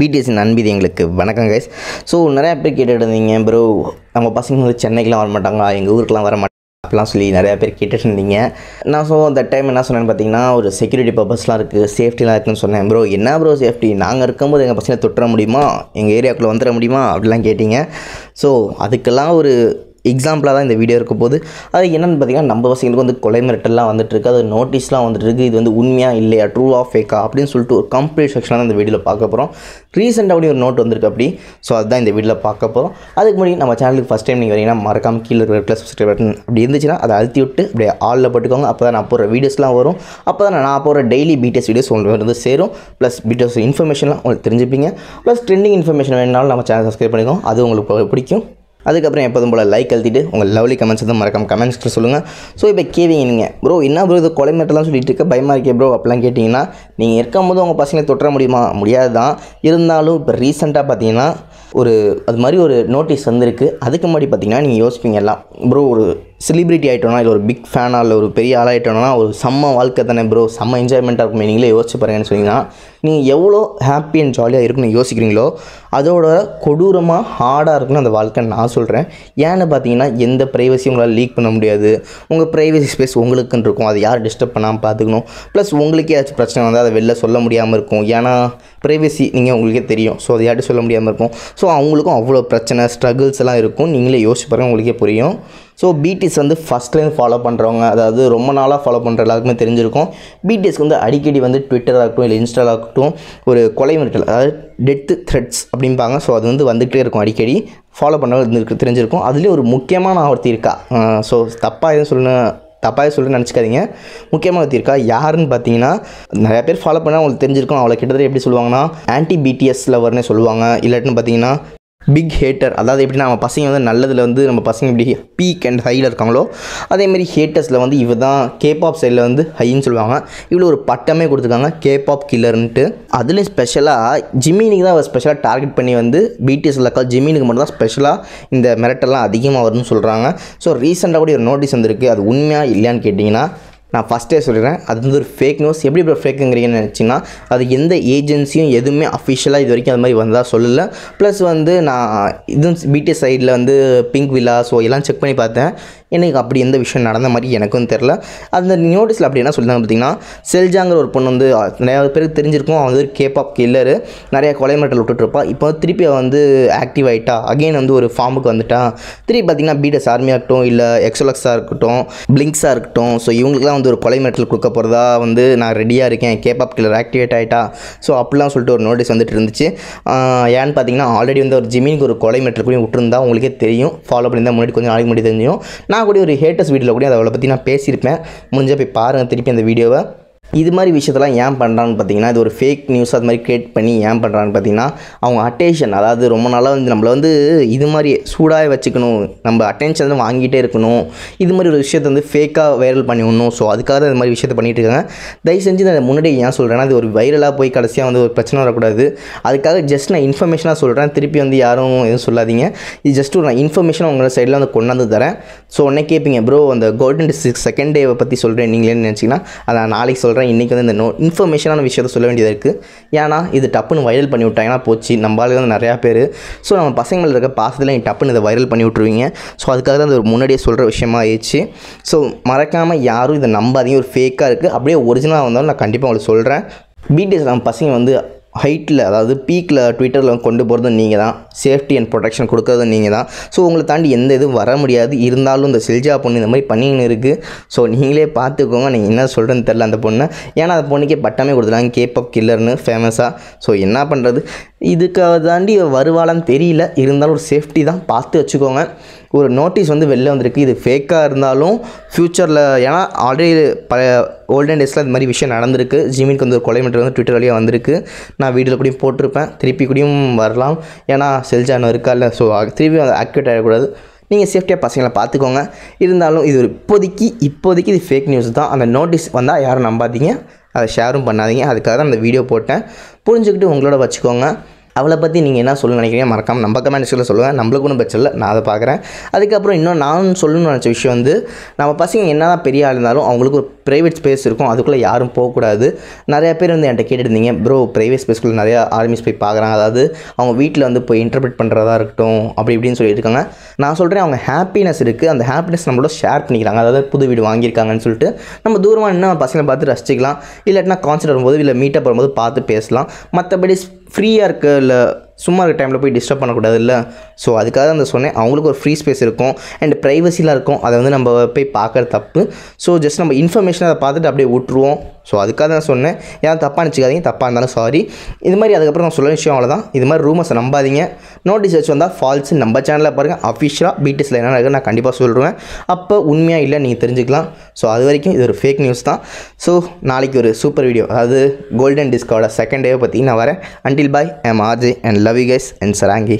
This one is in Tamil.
பிடிஎஸ் அன்பிது எங்களுக்கு வணக்கம் கைஸ் ஸோ நிறையா பேர் கேட்டுட்டு இருந்தீங்க ப்ரோ நம்ம பசங்க வந்து சென்னைக்கெலாம் வர மாட்டாங்க எங்கள் ஊருக்கெலாம் வர மாட்டாங்க அப்படிலாம் சொல்லி நிறையா பேர் கேட்டுட்டு இருந்தீங்க நான் ஸோ அந்த டைம் என்ன சொன்னேன்னு பார்த்தீங்கன்னா ஒரு செக்யூரிட்டி பர்பஸ்லாம் இருக்குது சேஃப்டிலாம் இருக்குதுன்னு சொன்னேன் ப்ரோ என்ன ப்ரோ சேஃப்டி நாங்கள் இருக்கும்போது எங்கள் பசங்களை தொட்டுற முடியுமா எங்கள் ஏரியாவுக்குள்ளே வந்துட முடியுமா அப்படிலாம் கேட்டிங்க ஸோ அதுக்கெல்லாம் ஒரு எக்ஸாம்பிளாக தான் இந்த வீடியோ இருக்க போது அது என்னென்னு பார்த்தீங்கன்னா நம்ம வசங்களுக்கு வந்து கொலை மிரட்டெல்லாம் வந்துட்டுருக்கு அது நோட்டீஸ்லாம் வந்துட்டுருக்கு இது வந்து உண்மையாக இல்லையா ட்ரூ ஆஃப் ஃபேக்கா அப்படின்னு சொல்லிட்டு ஒரு கம்ப்ளீட் செக்ஷனாக தான் இந்த வீடியோவில் பார்க்க போகிறோம் ரீசெண்டாக அப்படி ஒரு நோட் வந்திருக்கு அப்படி ஸோ அதுதான் இந்த வீடியோவில் பார்க்க போகிறோம் அதுக்கு முன்னாடி நம்ம சேனலுக்கு ஃபஸ்ட் டைம் நீங்கள் வரீங்கன்னா மறக்காம கீழே இருக்கிற ப்ளஸ் சப்ஸ்கிரைப் பட்டன் அப்படி இருந்துச்சுன்னா அதை அழுத்தி விட்டு அப்படியே ஆளில் போட்டுக்கோங்க அப்போ தான் நான் போகிற வீடியோஸ்லாம் வரும் அப்போ தான் நான் போகிற டெய்லி பிடிஎஸ் வீடியோஸ் உங்களுக்கு வந்து சேரும் ப்ளஸ் பிடிஎஸ் இன்ஃபர்மேஷன்லாம் உங்களுக்கு தெரிஞ்சுப்பீங்க ப்ளஸ் ட்ரெண்டிங் இன்ஃபர்மேஷன் வேணுனாலும் நம்ம சேனல் சப்ஸ்கிரைப் பண்ணிக்கோங்க அது உங்களுக்கு பிடிக்கும் அதுக்கப்புறம் எப்போதும் போல் லைக் அழுத்திட்டு உங்கள் லவ்லி கமெண்ட்ஸ் எதுவும் மறக்காம கமெண்ட்ஸ்க்கு சொல்லுங்கள் ஸோ இப்போ கேவிங்க நீங்கள் ப்ரோ என்ன ப்ரோ இது கொலை மேட்டெல்லாம் சொல்லிட்டு இருக்க பயமாக இருக்கே ப்ரோ அப்படிலாம் கேட்டிங்கன்னா நீங்கள் இருக்கும்போது உங்கள் பசங்களை தொட்டுற முடியுமா முடியாது தான் இருந்தாலும் இப்போ ரீசெண்டாக பார்த்தீங்கன்னா ஒரு அது மாதிரி ஒரு நோட்டீஸ் வந்திருக்கு அதுக்கு முன்னாடி பார்த்தீங்கன்னா நீங்கள் யோசிப்பீங்க எல்லாம் ப்ரோ ஒரு செலிபிரிட்டி ஆகிட்டோம்னா இல்லை ஒரு பிக் ஃபேனாக இல்லை ஒரு பெரிய ஆகிட்டோம்னா ஒரு செம்ம வாழ்க்கை தானே ப்ரோ செம்ம என்ஜாய்மெண்ட்டாக இருக்குமே நீங்களே யோசிச்சு பாருங்கன்னு சொன்னீங்கன்னா நீங்கள் எவ்வளோ ஹாப்பி அண்ட் ஜாலியாக இருக்குன்னு யோசிக்கிறீங்களோ அதோட கொடூரமாக ஹார்டாக இருக்குன்னு அந்த வாழ்க்கை நான் சொல்கிறேன் ஏன்னு பார்த்தீங்கன்னா எந்த ப்ரைவசியும் உங்களால் லீக் பண்ண முடியாது உங்கள் ப்ரைவசி ஸ்பேஸ் உங்களுக்குன்னு இருக்கும் அது யார் டிஸ்டர்ப் பண்ணாமல் பார்த்துக்கணும் ப்ளஸ் உங்களுக்கே ஏதாச்சும் பிரச்சனை வந்தால் அதை வெளில சொல்ல முடியாமல் இருக்கும் ஏன்னா ப்ரைவசி நீங்கள் உங்களுக்கே தெரியும் ஸோ அதை யார்ட்டு சொல்ல முடியாமல் இருக்கும் ஸோ அவங்களுக்கும் அவ்வளோ பிரச்சனை ஸ்ட்ரகிள்ஸ் எல்லாம் இருக்கும் நீங்களே யோசிச்சு பாருங்கள் உங்களுக்கே புரியும் ஸோ பிடிஎஸ் வந்து ஃபஸ்ட்லேருந்து ஃபாலோ பண்ணுறவங்க அதாவது ரொம்ப நாளாக ஃபாலோ பண்ணுற எல்லாருக்குமே தெரிஞ்சிருக்கும் பிடிஎஸ்க்கு வந்து அடிக்கடி வந்து ட்விட்டராக ஆகட்டும் இல்லை இன்ஸ்டால் இருக்கட்டும் ஒரு கொலை மிரட்டல் அதாவது டெத்து த்ரெட்ஸ் அப்படிம்பாங்க ஸோ அது வந்து வந்துகிட்டே இருக்கும் அடிக்கடி ஃபாலோ பண்ணவங்க தெரிஞ்சிருக்கும் அதுலேயே ஒரு முக்கியமான ஆவர்த்தி இருக்கா ஸோ தப்பாக எதுவும் சொல்லணும் தப்பாக சொல்லிட்டு நினச்சிக்காதீங்க முக்கியமாக இருக்கா யாருன்னு பார்த்தீங்கன்னா நிறைய பேர் ஃபாலோ பண்ணால் அவங்களுக்கு தெரிஞ்சிருக்கும் அவளை கிட்டத்தட்ட எப்படி சொல்லுவாங்கன்னா ஆன்டி பிடிஎஸ் லவர்னே சொல்லுவாங்க இல்லாட்டின்னு பார்த்தீங்கன்னா பிக் ஹேட்டர் அதாவது எப்படி நம்ம பசங்க வந்து நல்லதில் வந்து நம்ம பசங்க இப்படி பீக் அண்ட் ஹையில் இருக்காங்களோ அதேமாரி ஹேட்டர்ஸில் வந்து இவ தான் கேபாப் சைடில் வந்து ஹைன்னு சொல்லுவாங்க இவ்வளோ ஒரு பட்டமே கொடுத்துருக்காங்க கேபாப் கில்லர்ன்ட்டு அதுலேயும் ஸ்பெஷலாக ஜிமீனுக்கு தான் அவர் ஸ்பெஷலாக டார்கெட் பண்ணி வந்து பிடிஎஸ் லக்கால் ஜிமீனுக்கு மட்டும் தான் ஸ்பெஷலாக இந்த மிரட்டெல்லாம் அதிகமாக வரும்னு சொல்கிறாங்க ஸோ ரீசெண்டாக கூட ஒரு நோட்டீஸ் வந்திருக்கு அது உண்மையாக இல்லையான்னு கேட்டிங்கன்னா நான் ஃபஸ்ட்டே சொல்கிறேன் அது வந்து ஒரு ஃபேக் நியூஸ் எப்படி இப்போ ஃபேக்குங்கிறீங்கன்னு நினச்சிங்கன்னா அது எந்த ஏஜென்சியும் எதுவுமே அஃபிஷியலாக இது வரைக்கும் அது மாதிரி வந்ததாக சொல்லலை ப்ளஸ் வந்து நான் இதுவும் பிடிஎஸ் சைடில் வந்து பிங்க் வில்லா ஸோ எல்லாம் செக் பண்ணி பார்த்தேன் எனக்கு அப்படி எந்த விஷயம் நடந்த மாதிரி எனக்கும் தெரில அந்த நோட்டீஸில் அப்படி என்ன சொல்லியிருந்தாங்க பார்த்தீங்கன்னா செல்ஜாங்கிற ஒரு பொண்ணு வந்து நிறையா பேருக்கு தெரிஞ்சிருக்கும் அவங்க வந்து கேபாப் கில்லரு நிறையா கொலை மிரட்டல் விட்டுட்ருப்பா இப்போ திருப்பி வந்து ஆக்டிவ் ஆகிட்டா அகெயின் வந்து ஒரு ஃபார்முக்கு வந்துட்டான் திருப்பி பார்த்தீங்கன்னா பீடஸ் ஆர்மியாக இருக்கட்டும் இல்லை எக்ஸோலக்ஸாக இருக்கட்டும் பிளிங்க்ஸாக இருக்கட்டும் ஸோ இவங்களுக்குலாம் வந்து ஒரு கொலை மிரட்டல் கொடுக்க போகிறதா வந்து நான் ரெடியாக இருக்கேன் கேபாப் கில்லர் ஆக்டிவேட் ஆகிட்டா ஸோ அப்படிலாம் சொல்லிட்டு ஒரு நோட்டீஸ் வந்துட்டு இருந்துச்சு ஏன்னு பார்த்தீங்கன்னா ஆல்ரெடி வந்து ஒரு ஜிமீனுக்கு ஒரு கொலை மிரட்டல் கூட விட்டுருந்தா உங்களுக்கே தெரியும் ஃபாலோ பண்ணி தான் முன்னாடி கொஞ்சம் நாளைக்கு முன்னாடி தெரிஞ்சும் நான் கூட ஒரு ஹேட்டர்ஸ் வீடியோவில் கூட அதை பற்றி நான் பேசியிருப்பேன் முடிஞ்சால் போய் பாருங்கள் திருப்பி அந்த வீடியோவை இது மாதிரி விஷயத்தெல்லாம் ஏன் பண்ணுறான்னு பார்த்தீங்கன்னா இது ஒரு ஃபேக் நியூஸ் அது மாதிரி கிரியேட் பண்ணி ஏன் பண்ணுறான்னு பார்த்தீங்கன்னா அவங்க அட்டேஷன் அதாவது ரொம்ப நாளாக வந்து நம்மளை வந்து இது மாதிரி சூடாக வச்சுக்கணும் நம்ம அட்டென்ஷன் வந்து வாங்கிட்டே இருக்கணும் இது மாதிரி ஒரு விஷயத்தை வந்து ஃபேக்காக வைரல் பண்ணி விடணும் ஸோ அதுக்காக தான் இந்த மாதிரி விஷயத்தை பண்ணிகிட்டு இருக்காங்க தயவு செஞ்சு நான் முன்னாடி ஏன் சொல்கிறேன்னா அது ஒரு வைரலாக போய் கடைசியாக வந்து ஒரு பிரச்சனை வரக்கூடாது அதுக்காக ஜஸ்ட் நான் இன்ஃபர்மேஷனாக சொல்கிறேன் திருப்பி வந்து யாரும் எதுவும் சொல்லாதீங்க இது ஜஸ்ட் ஒரு நான் இன்ஃபர்மேஷன் உங்களோட சைடில் வந்து கொண்டாந்து தரேன் ஸோ உடனே கேட்பீங்க ப்ரோ அந்த கோல்டன் டிஸ்ட்ரிக் செகண்ட் டேவை பற்றி சொல்கிறேன் நீங்களே நினச்சிங்கன்னா அதை நான் நாளைக்கு சொல்கிறேன் சொல்கிறேன் இன்றைக்கி வந்து இந்த நோ இன்ஃபர்மேஷனான விஷயத்த சொல்ல வேண்டியது இருக்குது ஏன்னா இது டப்புன்னு வைரல் பண்ணி விட்டாங்கன்னா போச்சு நம்மளால வந்து நிறையா பேர் ஸோ நம்ம பசங்களில் இருக்க பாசத்தில் நீ டப்புன்னு இதை வைரல் பண்ணி விட்ருவீங்க ஸோ அதுக்காக தான் அது முன்னாடியே சொல்கிற விஷயமா ஆயிடுச்சு ஸோ மறக்காமல் யாரும் இதை நம்பாதீங்க ஒரு ஃபேக்காக இருக்குது அப்படியே ஒரிஜினலாக வந்தாலும் நான் கண்டிப்பாக உங்களுக்கு சொல்கிறேன் பிடிஎஸ் நம்ம பசங்க வந்து ஹைட்டில் அதாவது பீக்கில் ட்விட்டரில் கொண்டு போகிறது நீங்கள் தான் சேஃப்டி அண்ட் ப்ரொடெக்ஷன் கொடுக்கறது நீங்கள் தான் ஸோ உங்களை தாண்டி எந்த இதுவும் வர முடியாது இருந்தாலும் இந்த செல்ஜா பொண்ணு இந்த மாதிரி பண்ணின்னு இருக்குது ஸோ நீங்களே பார்த்துக்கோங்க நீங்கள் என்ன சொல்கிறேன்னு தெரில அந்த பொண்ணு ஏன்னா அந்த பொண்ணுக்கே பட்டமே கொடுத்துருவாங்க கேப் கில்லர்னு ஃபேமஸாக ஸோ என்ன பண்ணுறது இதுக்காக தாண்டி வருவாளான்னு தெரியல இருந்தாலும் ஒரு சேஃப்டி தான் பார்த்து வச்சுக்கோங்க ஒரு நோட்டீஸ் வந்து வெளில வந்திருக்கு இது ஃபேக்காக இருந்தாலும் ஃப்யூச்சரில் ஏன்னா ஆல்ரெடி பல ஓல்டன் டேஸில் இந்த மாதிரி விஷயம் நடந்திருக்கு ஜிமின்க்கு வந்து ஒரு கொலை மட்டும் வந்து ட்விட்டர் வழியாக வந்திருக்கு நான் வீடியோவில் கூடயும் போட்டிருப்பேன் திருப்பி கூடயும் வரலாம் ஏன்னா செல்ஜானோ இருக்கா இல்லை ஸோ திருப்பி ஆக்டிவேட் ஆகக்கூடாது நீங்கள் சேஃப்டியாக பசங்களை பார்த்துக்கோங்க இருந்தாலும் இது ஒரு இப்போதைக்கு இப்போதைக்கு இது ஃபேக் நியூஸ் தான் அந்த நோட்டீஸ் வந்தால் யாரும் நம்பாதீங்க அதை ஷேரும் பண்ணாதீங்க அதுக்காக தான் அந்த வீடியோ போட்டேன் புரிஞ்சுக்கிட்டு உங்களோட வச்சுக்கோங்க அவளை பற்றி நீங்கள் என்ன சொல்ல நினைக்கிறீங்க மறக்காம நம்ம கமெண்ட் செக்ஷனில் சொல்லுவேன் நம்மளுக்கு ஒன்றும் பிரச்சனை இல்லை நான் அதை பார்க்குறேன் அதுக்கப்புறம் இன்னும் நான் சொல்லணும்னு நினச்ச விஷயம் வந்து நம்ம பசங்க என்ன பெரிய ஆள் இருந்தாலும் அவங்களுக்கு ஒரு ப்ரைவேட் ஸ்பேஸ் இருக்கும் அதுக்குள்ளே யாரும் போகக்கூடாது நிறையா பேர் வந்து என்கிட்ட கேட்டுருந்தீங்க ப்ரோ ப்ரைவேட் ஸ்பேஸ்க்குள்ளே நிறையா ஆர்மிஸ் போய் பார்க்குறாங்க அதாவது அவங்க வீட்டில் வந்து போய் இன்டர்பிரட் பண்ணுறதா இருக்கட்டும் அப்படி இப்படின்னு சொல்லியிருக்காங்க நான் சொல்கிறேன் அவங்க ஹாப்பினஸ் இருக்குது அந்த ஹாப்பினஸ் நம்மளோட ஷேர் பண்ணிக்கிறாங்க அதாவது புது வீடு வாங்கியிருக்காங்கன்னு சொல்லிட்டு நம்ம தூரமாக என்ன பசங்களை பார்த்து ரசிச்சிக்கலாம் இல்லாட்டினா கான்சர்ட் வரும்போது இல்லை மீட்டப் வரும்போது பார்த்து பேசலாம் மற்றபடி ஃப்ரீயாக இருக்க இல்லை சும்மா இருக்க டைமில் போய் டிஸ்டர்ப் பண்ணக்கூடாது இல்லை ஸோ அதுக்காக தான் சொன்னேன் அவங்களுக்கு ஒரு ஃப்ரீ ஸ்பேஸ் இருக்கும் அண்ட் ப்ரைவசிலாம் இருக்கும் அதை வந்து நம்ம போய் பார்க்குற தப்பு ஸோ ஜஸ்ட் நம்ம இன்ஃபர்மேஷன் அதை பார்த்துட்டு அப்படியே விட்டுருவோம் ஸோ அதுக்காக தான் சொன்னேன் ஏன் தப்பாக நினச்சிக்காதீங்க தப்பாக இருந்தாலும் சாரி இது மாதிரி அதுக்கப்புறம் நான் சொல்ல விஷயம் அவ்வளோதான் இது மாதிரி ரூமர்ஸ் நம்பாதீங்க நோட்டீஸ் வச்சு வந்தால் ஃபால்ஸ் நம்ம சேனலில் பாருங்கள் அஃபிஷியலாக பீட்டிஸில் என்ன நடக்குது நான் கண்டிப்பாக சொல்லுவேன் அப்போ உண்மையாக இல்லை நீங்கள் தெரிஞ்சுக்கலாம் ஸோ அது வரைக்கும் இது ஒரு ஃபேக் நியூஸ் தான் ஸோ நாளைக்கு ஒரு சூப்பர் வீடியோ அதாவது கோல்டன் டிஸ்கோட செகண்ட் டேவை பற்றி நான் வரேன் அண்டில் பாய் ஐம் ஆர்ஜி and love you guys and சராங்கி